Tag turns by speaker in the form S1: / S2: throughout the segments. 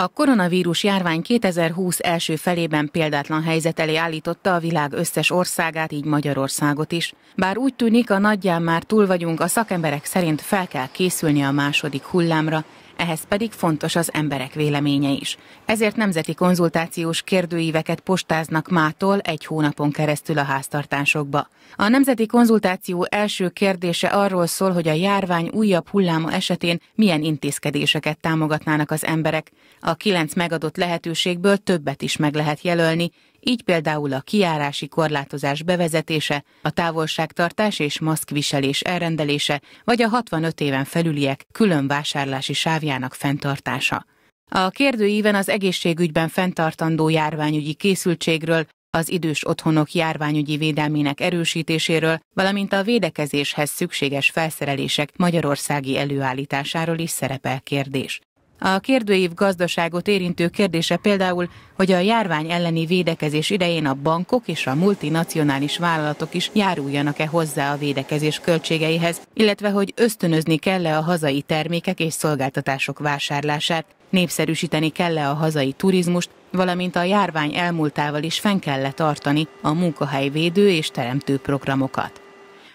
S1: A koronavírus járvány 2020 első felében példátlan helyzet elé állította a világ összes országát, így Magyarországot is. Bár úgy tűnik, a nagyján már túl vagyunk, a szakemberek szerint fel kell készülni a második hullámra, ehhez pedig fontos az emberek véleménye is. Ezért nemzeti konzultációs kérdőíveket postáznak mától egy hónapon keresztül a háztartásokba. A nemzeti konzultáció első kérdése arról szól, hogy a járvány újabb hulláma esetén milyen intézkedéseket támogatnának az emberek. A a kilenc megadott lehetőségből többet is meg lehet jelölni, így például a kiárási korlátozás bevezetése, a távolságtartás és maszkviselés elrendelése, vagy a 65 éven felüliek külön vásárlási sávjának fenntartása. A kérdőíven az egészségügyben fenntartandó járványügyi készültségről, az idős otthonok járványügyi védelmének erősítéséről, valamint a védekezéshez szükséges felszerelések magyarországi előállításáról is szerepel kérdés. A kérdőív gazdaságot érintő kérdése például, hogy a járvány elleni védekezés idején a bankok és a multinacionális vállalatok is járuljanak-e hozzá a védekezés költségeihez, illetve hogy ösztönözni kell-e a hazai termékek és szolgáltatások vásárlását, népszerűsíteni kell-e a hazai turizmust, valamint a járvány elmúltával is fenn kell tartani a munkahelyvédő és teremtő programokat.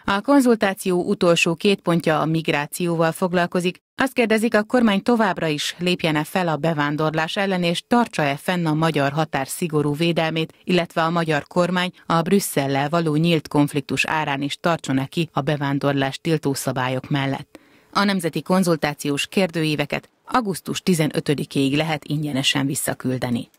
S1: A konzultáció utolsó két pontja a migrációval foglalkozik. Azt kérdezik, a kormány továbbra is lépjene fel a bevándorlás ellen, és tartsa-e fenn a magyar határ szigorú védelmét, illetve a magyar kormány a Brüsszellel való nyílt konfliktus árán is tartson-e ki a bevándorlás tiltó szabályok mellett. A nemzeti konzultációs kérdőíveket augusztus 15-ig lehet ingyenesen visszaküldeni.